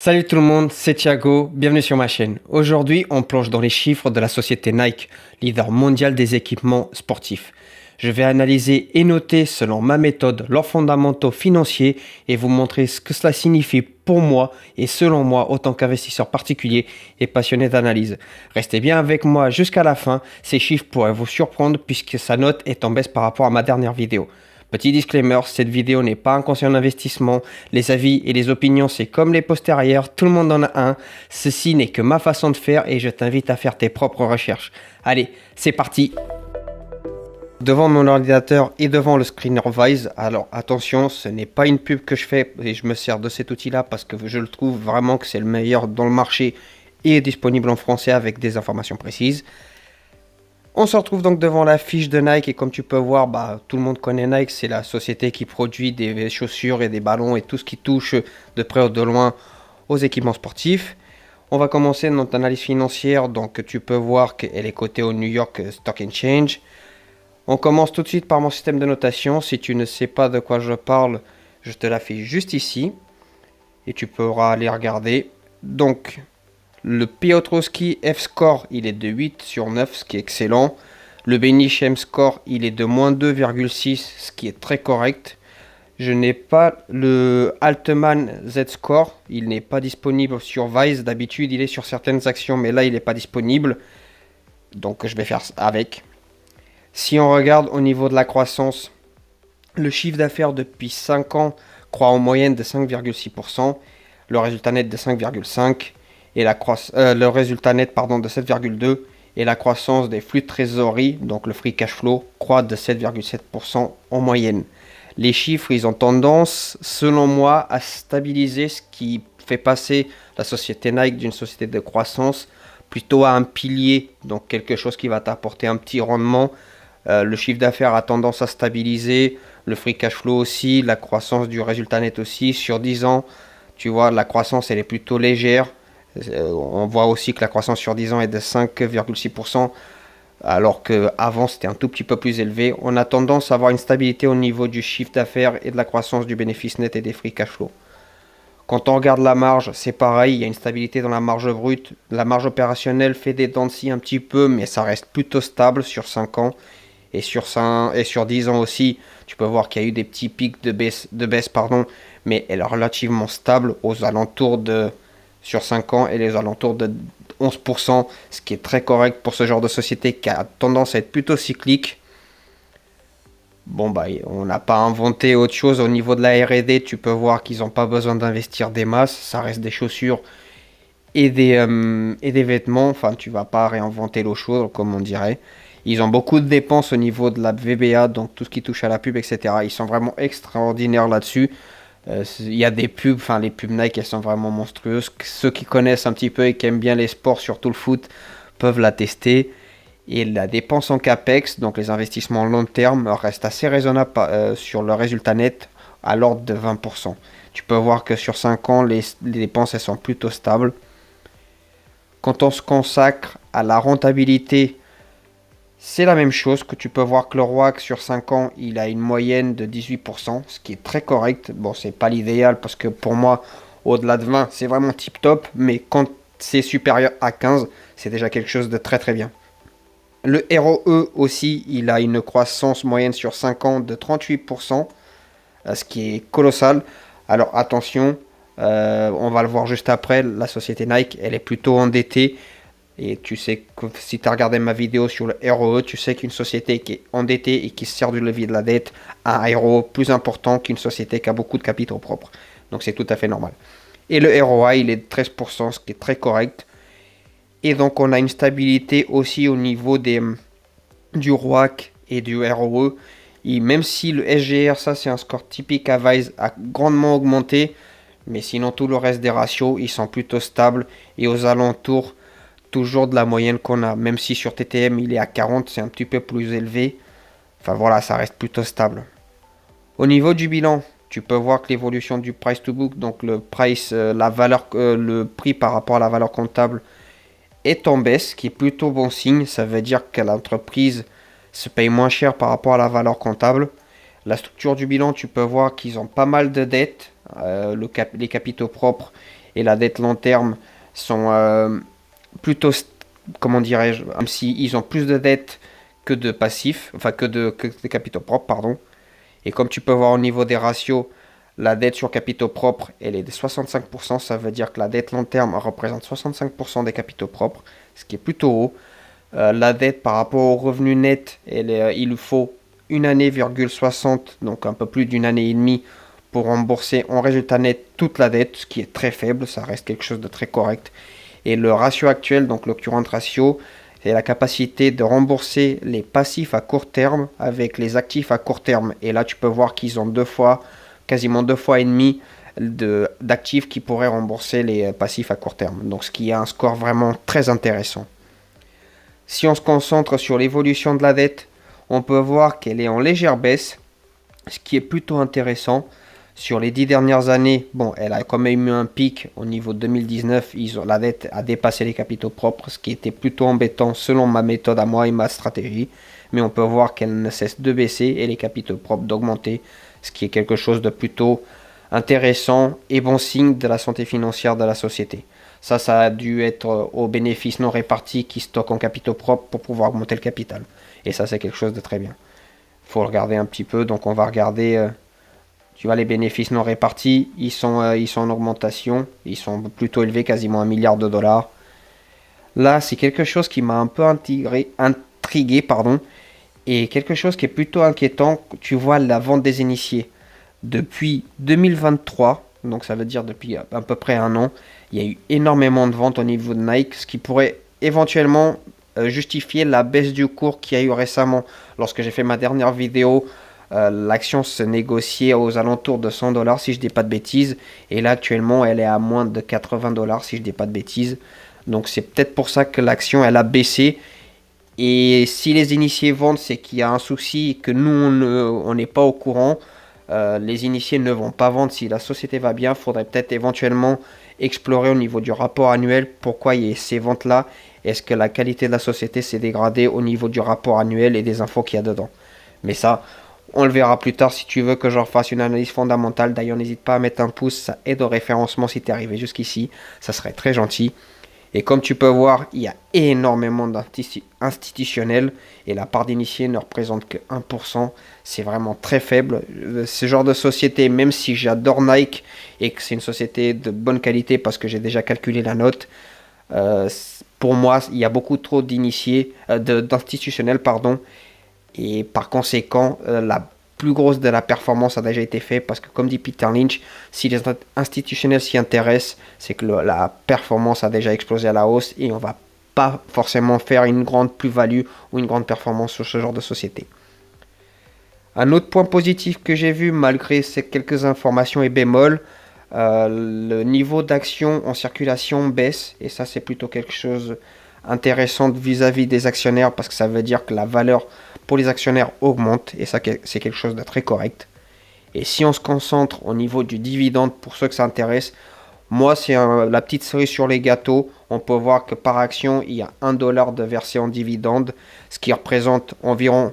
Salut tout le monde, c'est Thiago, bienvenue sur ma chaîne. Aujourd'hui, on plonge dans les chiffres de la société Nike, leader mondial des équipements sportifs. Je vais analyser et noter selon ma méthode leurs fondamentaux financiers et vous montrer ce que cela signifie pour moi et selon moi autant qu'investisseur particulier et passionné d'analyse. Restez bien avec moi jusqu'à la fin, ces chiffres pourraient vous surprendre puisque sa note est en baisse par rapport à ma dernière vidéo. Petit disclaimer, cette vidéo n'est pas un conseil en investissement. Les avis et les opinions, c'est comme les postérieurs, tout le monde en a un. Ceci n'est que ma façon de faire et je t'invite à faire tes propres recherches. Allez, c'est parti devant mon ordinateur et devant le screener Vise. Alors attention, ce n'est pas une pub que je fais et je me sers de cet outil là parce que je le trouve vraiment que c'est le meilleur dans le marché et est disponible en français avec des informations précises. On se retrouve donc devant la fiche de Nike et comme tu peux voir, bah, tout le monde connaît Nike, c'est la société qui produit des chaussures et des ballons et tout ce qui touche de près ou de loin aux équipements sportifs. On va commencer notre analyse financière, donc tu peux voir qu'elle est cotée au New York Stock Exchange. On commence tout de suite par mon système de notation, si tu ne sais pas de quoi je parle, je te la fais juste ici et tu pourras aller regarder. Donc le Piotrowski F-score, il est de 8 sur 9, ce qui est excellent. Le Benish M-score, il est de moins 2,6, ce qui est très correct. Je n'ai pas le Altman Z-score, il n'est pas disponible sur Vice. D'habitude, il est sur certaines actions, mais là, il n'est pas disponible. Donc, je vais faire avec. Si on regarde au niveau de la croissance, le chiffre d'affaires depuis 5 ans croît en moyenne de 5,6%, le résultat net de 5,5%, et la euh, le résultat net pardon, de 7,2 et la croissance des flux de trésorerie, donc le free cash flow, croît de 7,7% en moyenne. Les chiffres, ils ont tendance, selon moi, à stabiliser ce qui fait passer la société Nike d'une société de croissance plutôt à un pilier, donc quelque chose qui va t'apporter un petit rendement. Euh, le chiffre d'affaires a tendance à stabiliser, le free cash flow aussi, la croissance du résultat net aussi. Sur 10 ans, tu vois, la croissance elle est plutôt légère. Euh, on voit aussi que la croissance sur 10 ans est de 5,6%, alors qu'avant c'était un tout petit peu plus élevé. On a tendance à avoir une stabilité au niveau du chiffre d'affaires et de la croissance du bénéfice net et des free cash flow. Quand on regarde la marge, c'est pareil, il y a une stabilité dans la marge brute. La marge opérationnelle fait des dents de un petit peu, mais ça reste plutôt stable sur 5 ans. Et sur, 10 ans aussi, tu peux voir qu'il y a eu des petits pics de baisse, de baisse pardon, mais elle est relativement stable aux alentours de sur 5 ans et les alentours de 11%, ce qui est très correct pour ce genre de société qui a tendance à être plutôt cyclique. Bon, bah, on n'a pas inventé autre chose au niveau de la RD. Tu peux voir qu'ils n'ont pas besoin d'investir des masses. Ça reste des chaussures et des, euh, et des vêtements. Enfin, tu vas pas réinventer l'eau chaude, comme on dirait. Ils ont beaucoup de dépenses au niveau de la VBA, donc tout ce qui touche à la pub, etc. Ils sont vraiment extraordinaires là-dessus. Euh, il y a des pubs, enfin les pubs Nike, elles sont vraiment monstrueuses. Ceux qui connaissent un petit peu et qui aiment bien les sports, surtout le foot, peuvent la tester. Et la dépense en CAPEX, donc les investissements long terme, reste assez raisonnable euh, sur le résultat net à l'ordre de 20%. Tu peux voir que sur 5 ans, les, les, dépenses elles sont plutôt stables. Quand on se consacre à la rentabilité c'est la même chose que tu peux voir que le ROAC sur 5 ans, il a une moyenne de 18%, ce qui est très correct. Bon, c'est pas l'idéal parce que pour moi, au-delà de 20, c'est vraiment tip top, mais quand c'est supérieur à 15, c'est déjà quelque chose de très très bien. Le ROE aussi, il a une croissance moyenne sur 5 ans de 38%, euh, ce qui est colossal. Alors attention, euh, on va le voir juste après, la société Nike, elle est plutôt endettée. Et tu sais que si tu as regardé ma vidéo sur le ROE, tu sais qu'une société qui est endettée et qui sert du levier de la dette a un ROE plus important qu'une société qui a beaucoup de capitaux propres. Donc c'est tout à fait normal. Et le ROA, il est de 13%, ce qui est très correct. Et donc on a une stabilité aussi au niveau des, du ROAC et du ROE. Et même si le SGR, ça c'est un score typique à Vice, a grandement augmenté, mais sinon tout le reste des ratios, ils sont plutôt stables et aux alentours toujours de la moyenne qu'on a, même si sur TTM il est à 40, c'est un petit peu plus élevé. Enfin voilà, ça reste plutôt stable. Au niveau du bilan, tu peux voir que l'évolution du price to book, donc le price, euh, la valeur, euh, le prix par rapport à la valeur comptable est en baisse, ce qui est plutôt bon signe. Ça veut dire que l'entreprise se paye moins cher par rapport à la valeur comptable. La structure du bilan, tu peux voir qu'ils ont pas mal de dettes. Euh, les capitaux propres et la dette long terme sont plutôt, comment dirais-je, même s'ils ont plus de dettes que de passifs, enfin que de, capitaux propres, pardon. Et comme tu peux voir au niveau des ratios, la dette sur capitaux propres, elle est de 65%, ça veut dire que la dette long terme représente 65% des capitaux propres, ce qui est plutôt haut. Euh, la dette par rapport au revenu net, elle euh, il faut une année, virgule 60, donc un peu plus d'une année et demie pour rembourser en résultat net toute la dette, ce qui est très faible, ça reste quelque chose de très correct. Et le ratio actuel, donc le current ratio, c'est la capacité de rembourser les passifs à court terme avec les actifs à court terme. Et là, tu peux voir qu'ils ont deux fois, quasiment deux fois et demi d'actifs qui pourraient rembourser les passifs à court terme. Donc, ce qui est un score vraiment très intéressant. Si on se concentre sur l'évolution de la dette, on peut voir qu'elle est en légère baisse, ce qui est plutôt intéressant. Sur les dix dernières années, bon, elle a quand même eu un pic au niveau 2019. Ils ont, la dette a dépassé les capitaux propres, ce qui était plutôt embêtant selon ma méthode à moi et ma stratégie. Mais on peut voir qu'elle ne cesse de baisser et les capitaux propres d'augmenter, ce qui est quelque chose de plutôt intéressant et bon signe de la santé financière de la société. Ça, ça a dû être euh, aux bénéfices non répartis qui stockent en capitaux propres pour pouvoir augmenter le capital. Et ça, c'est quelque chose de très bien. Il faut regarder un petit peu, donc on va regarder... Euh, tu vois, les bénéfices non répartis, ils sont, euh, ils sont en augmentation. Ils sont plutôt élevés, quasiment un milliard de dollars. Là, c'est quelque chose qui m'a un peu intrigué, intrigué, pardon, et quelque chose qui est plutôt inquiétant. Tu vois, la vente des initiés. Depuis 2023, donc ça veut dire depuis euh, à peu près un an, il y a eu énormément de ventes au niveau de Nike, ce qui pourrait éventuellement euh, justifier la baisse du cours qu'il y a eu récemment. Lorsque j'ai fait ma dernière vidéo euh, l'action se négociait aux alentours de 100 dollars si je dis pas de bêtises. Et là actuellement elle est à moins de 80 dollars si je dis pas de bêtises. Donc c'est peut-être pour ça que l'action elle a baissé. Et si les initiés vendent, c'est qu'il y a un souci que nous on n'est pas au courant. Euh, les initiés ne vont pas vendre. Si la société va bien, faudrait peut-être éventuellement explorer au niveau du rapport annuel pourquoi il y a ces ventes-là. Est-ce que la qualité de la société s'est dégradée au niveau du rapport annuel et des infos qu'il y a dedans Mais ça, on le verra plus tard si tu veux que je refasse une analyse fondamentale. D'ailleurs, n'hésite pas à mettre un pouce, ça aide au référencement si tu es arrivé jusqu'ici. Ça serait très gentil. Et comme tu peux voir, il y a énormément d'institutionnels et la part d'initiés ne représente que 1%. C'est vraiment très faible. Euh, ce genre de société, même si j'adore Nike et que c'est une société de bonne qualité parce que j'ai déjà calculé la note, euh, pour moi, il y a beaucoup trop d'initiés, euh, d'institutionnels, pardon, et par conséquent, euh, la plus grosse de la performance a déjà été faite parce que, comme dit Peter Lynch, si les institutionnels s'y intéressent, c'est que la performance a déjà explosé à la hausse et on ne va pas forcément faire une grande plus-value ou une grande performance sur ce genre de société. Un autre point positif que j'ai vu, malgré ces quelques informations et bémols, euh, le niveau d'action en circulation baisse et ça c'est plutôt quelque chose intéressant vis à -vis des actionnaires parce que ça veut dire que la valeur pour les actionnaires augmente, et ça c'est quelque chose de très correct. Et si on se concentre au niveau du dividende, pour ceux que ça intéresse, moi c'est la petite cerise sur les gâteaux, on peut voir que par action il y a 1 dollar de versé en dividende, ce qui représente environ...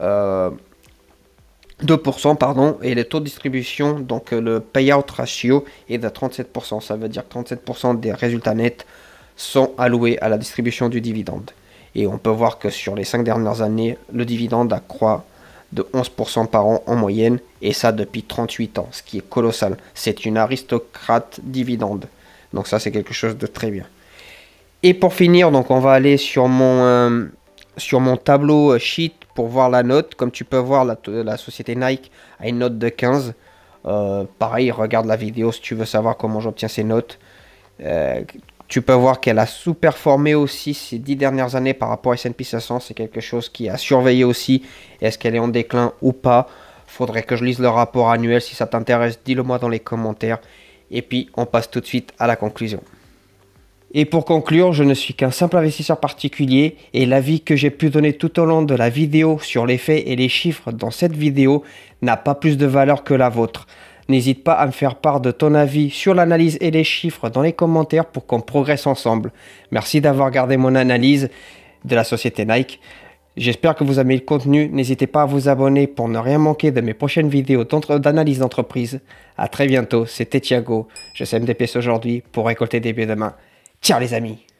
2%, euh, pardon, et le taux de distribution, donc euh, le payout ratio est de 37%. Ça veut dire que 37% des résultats nets sont alloués à la distribution du dividende. Et on peut voir que sur les cinq dernières années, le dividende accroît de 11% par an en moyenne, et ça depuis 38 ans, ce qui est colossal. C'est une aristocrate dividende. Donc ça, c'est quelque chose de très bien. Et pour finir, donc on va aller sur mon, euh, sur mon tableau euh, sheet pour voir la note. Comme tu peux voir, la, société Nike a une note de 15. Euh, pareil, regarde la vidéo si tu veux savoir comment j'obtiens ces notes. Tu peux voir qu'elle a sous-performé aussi ces dix dernières années par rapport à S&P 500. C'est quelque chose qui a surveillé aussi. Est-ce qu'elle est en déclin ou pas Faudrait que je lise le rapport annuel. Si ça t'intéresse, dis-le moi dans les commentaires. Et puis, on passe tout de suite à la conclusion. Et pour conclure, je ne suis qu'un simple investisseur particulier et l'avis que j'ai pu donner tout au long de la vidéo sur les faits et les chiffres dans cette vidéo n'a pas plus de valeur que la vôtre. N'hésite pas à me faire part de ton avis sur l'analyse et les chiffres dans les commentaires pour qu'on progresse ensemble. Merci d'avoir regardé mon analyse de la société Nike. J'espère que vous aimez le contenu. N'hésitez pas à vous abonner pour ne rien manquer de mes prochaines vidéos d'analyse d'entreprise. A très bientôt, c'était Thiago. Je sème des pièces aujourd'hui pour récolter des pieds demain. Ciao les amis